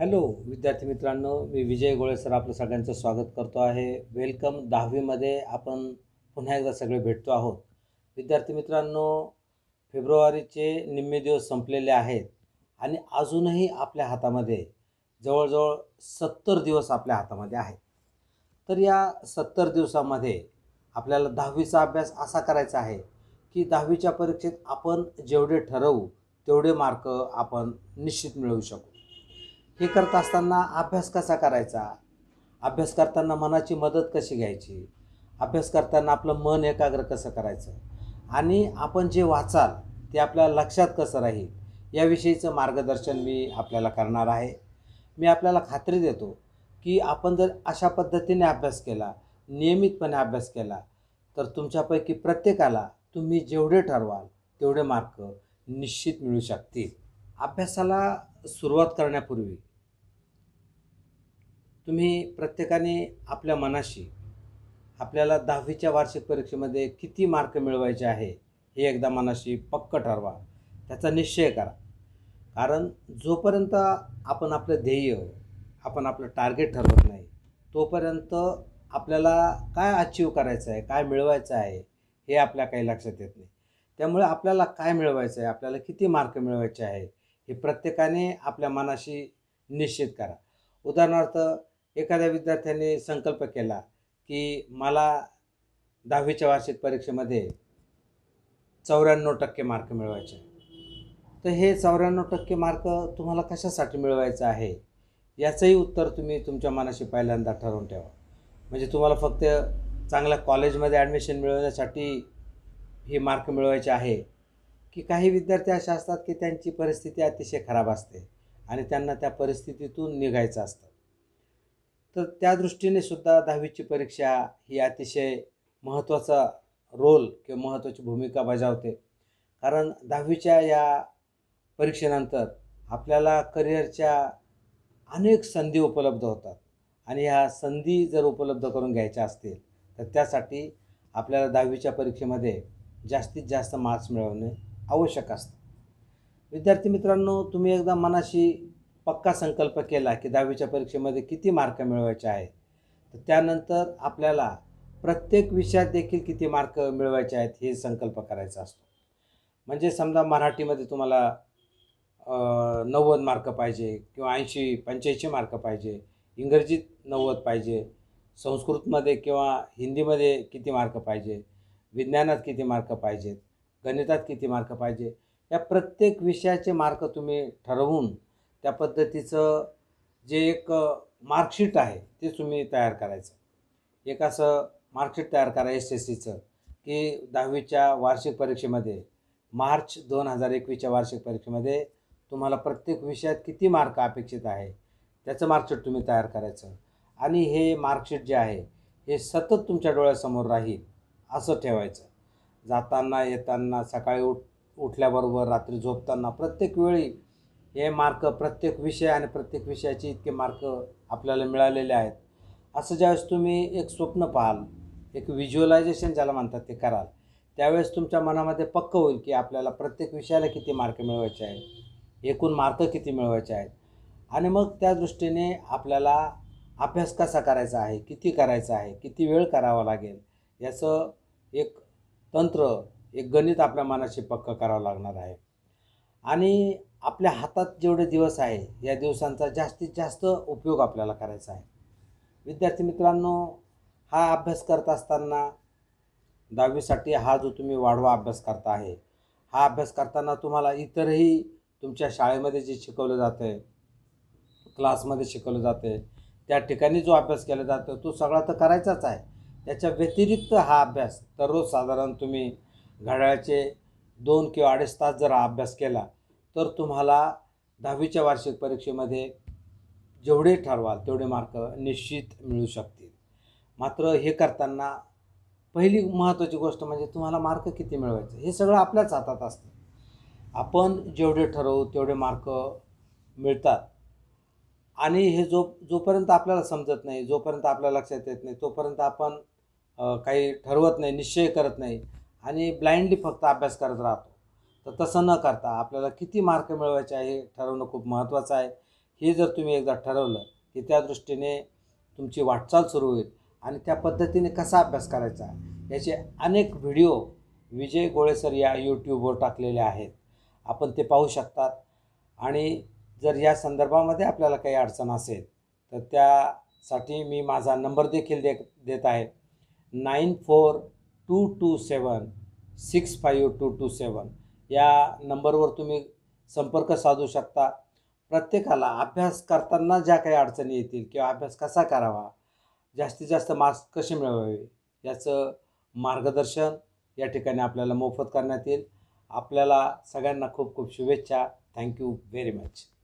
hello विद्यार्थी मित्रांनो मी विजय गोळे सर आपलं सगळ्यांचं स्वागत करतो आहे वेलकम दहावीमध्ये आपण पुन्हा एकदा सगळे भेटतो आहोत विद्यार्थी मित्रांनो फेब्रुवारीचे निम्मे दिवस संपलेले आहेत आणि अजूनही आपल्या हातामध्ये जवळजवळ सत्तर दिवस आपल्या हातामध्ये आहेत तर या सत्तर दिवसामध्ये आपल्याला दहावीचा अभ्यास असा करायचा आहे की दहावीच्या परीक्षेत आपण जेवढे ठरवू तेवढे मार्क आपण निश्चित मिळवू शकू हे करत असताना अभ्यास कसा करायचा अभ्यास करताना मनाची मदत कशी घ्यायची अभ्यास करताना आपलं मन एकाग्र कसं करायचं आणि आपण जे वाचाल ते आपल्या लक्षात कसं राहील याविषयीचं मार्गदर्शन मी आपल्याला करणार आहे मी आपल्याला खात्री देतो की आपण जर अशा पद्धतीने अभ्यास केला नियमितपणे अभ्यास केला तर तुमच्यापैकी प्रत्येकाला तुम्ही जेवढे ठरवाल तेवढे मार्क निश्चित मिळू शकतील अभ्यासाला सुरुवात करण्यापूर्वी तुम्ही प्रत्येकाने आपल्या मनाशी आपल्याला दहावीच्या वार्षिक परीक्षेमध्ये किती मार्क मिळवायचे आहे हे एकदा मनाशी पक्क ठरवा त्याचा निश्चय करा कारण जोपर्यंत आपण आपलं ध्येय आपण आपलं टार्गेट ठरवत नाही तोपर्यंत आपल्याला काय अचीव करायचं आहे काय मिळवायचं आहे हे आपल्या काही लक्षात येत नाही त्यामुळे आपल्याला काय मिळवायचं आहे आपल्याला किती मार्क मिळवायचे आहे हे प्रत्येकाने आपल्या मनाशी निश्चित करा उदाहरणार्थ एखाद्या विद्यार्थ्याने संकल्प केला की मला दहावीच्या वार्षिक परीक्षेमध्ये चौऱ्याण्णव टक्के मार्क मिळवायचे तर हे चौऱ्याण्णव टक्के मार्क तुम्हाला कशासाठी मिळवायचं आहे याचंही उत्तर तुम्ही तुमच्या मनाशी पहिल्यांदा ठरवून ठेवा म्हणजे तुम्हाला फक्त चांगल्या कॉलेजमध्ये ॲडमिशन मिळवण्यासाठी हे मार्क मिळवायचे आहे की काही विद्यार्थी असे असतात की त्यांची परिस्थिती अतिशय खराब असते आणि त्यांना त्या परिस्थितीतून निघायचं असतं तर त्या दृष्टीने सुद्धा दहावीची परीक्षा ही अतिशय महत्त्वाचा रोल किंवा महत्त्वाची भूमिका बजावते कारण दहावीच्या या परीक्षेनंतर आपल्याला करिअरच्या अनेक संधी उपलब्ध होतात आणि ह्या संधी जर उपलब्ध करून घ्यायच्या असतील तर त्यासाठी आपल्याला दहावीच्या परीक्षेमध्ये जास्तीत जास्त मार्क्स मिळवणे आवश्यक असतं विद्यार्थी मित्रांनो तुम्ही एकदा मनाशी पक्का संकल्प केला की दहावीच्या परीक्षेमध्ये किती मार्क मिळवायचे आहेत तर त्यानंतर आपल्याला प्रत्येक विषयात देखील किती मार्क मिळवायचे आहेत हे संकल्प करायचा असतो म्हणजे समजा मराठीमध्ये तुम्हाला नव्वद मार्क पाहिजे किंवा ऐंशी पंच्याऐंशी मार्क पाहिजे इंग्रजीत नव्वद पाहिजे संस्कृतमध्ये किंवा हिंदीमध्ये किती मार्क पाहिजे विज्ञानात किती मार्क पाहिजेत गणितात किती मार्क पाहिजे या प्रत्येक विषयाचे मार्क तुम्ही ठरवून त्या पद्धतीचं जे एक मार्कशीट आहे ते तुम्ही तयार करायचं एक असं मार्कशीट तयार करा एस एस सीचं की दहावीच्या वार्षिक परीक्षेमध्ये मार्च दोन हजार एकवीसच्या वार्षिक परीक्षेमध्ये तुम्हाला प्रत्येक विषयात किती मार्क अपेक्षित आहे त्याचं मार्कशीट तुम्ही तयार करायचं आणि हे मार्कशीट जे आहे हे सतत तुमच्या डोळ्यासमोर राहील असं ठेवायचं जाताना येताना सकाळी उठ उठल्याबरोबर रात्री झोपताना प्रत्येक वेळी हे मार्क प्रत्येक विषय आणि प्रत्येक विषयाचे इतके मार्क आपल्याला मिळालेले आहेत असं ज्यावेळेस तुम्ही एक स्वप्न पाहाल एक व्हिज्युअलायझेशन ज्याला म्हणतात ते कराल त्यावेळेस तुमच्या मनामध्ये पक्क होईल की आपल्याला प्रत्येक विषयाला किती मार्क मिळवायचे आहेत एकूण मार्क किती मिळवायचे आहेत आणि मग त्या दृष्टीने आपल्याला अभ्यास कसा करायचा आहे किती करायचा आहे किती वेळ करावा लागेल याचं एक तंत्र एक गणित आपल्या मनाशी पक्क करावं लागणार आहे आणि आपल्या हातात जेवढे दिवस आहे या दिवसांचा जास्तीत जास्त उपयोग आपल्याला करायचा आहे विद्यार्थी मित्रांनो हा अभ्यास करत असताना दहावीसाठी हा जो तुम्ही वाढवा अभ्यास करता आहे हा अभ्यास करताना तुम्हाला इतरही तुमच्या शाळेमध्ये जे शिकवलं जातं आहे क्लासमध्ये शिकवलं जातं आहे त्या ठिकाणी जो अभ्यास केला जातो तो सगळा तर करायचाच आहे त्याच्या व्यतिरिक्त हा अभ्यास दररोज साधारण तुम्ही घड्याळाचे दोन किंवा अडीच तास जर अभ्यास केला तर तुम्हाला दहावीच्या वार्षिक परीक्षेमध्ये जेवढे ठरवाल तेवढे मार्क निश्चित मिळू शकतील मात्र हे करताना पहिली महत्त्वाची गोष्ट म्हणजे तुम्हाला मार्क किती मिळवायचे हे सगळं आपल्याच हातात असतं आपण जेवढे ठरवू तेवढे मार्क मिळतात आणि हे जो जोपर्यंत आपल्याला समजत नाही जोपर्यंत आपल्या लक्षात येत नाही तोपर्यंत आपण काही ठरवत नाही निश्चय करत नाही आणि ब्लाइंडली फक्त अभ्यास करत राहतो तर तसं न करता आपल्याला किती मार्क मिळवायचे आहे हे ठरवणं खूप महत्त्वाचं आहे हे जर तुम्ही एकदा ठरवलं की त्या दृष्टीने तुमची वाटचाल सुरू होईल आणि त्या पद्धतीने कसा अभ्यास करायचा याचे अनेक व्हिडिओ विजय गोळेसर या यूट्यूबवर टाकलेले आहेत आपण ते पाहू शकतात आणि जर या संदर्भामध्ये आपल्याला काही अडचण असेल तर त्यासाठी मी माझा नंबर देखील दे देत आहे nine four two two seven six five two two seven या नंबरवर तुम्ही संपर्क साधू शकता प्रत्येकाला अभ्यास करताना ज्या काही अडचणी येतील किंवा अभ्यास कसा करावा जास्तीत जास्त मार्क्स कसे मिळवावे याचं मार्गदर्शन या ठिकाणी आपल्याला मोफत करण्यात येईल आपल्याला सगळ्यांना खूप खूप शुभेच्छा थँक्यू व्हेरी मच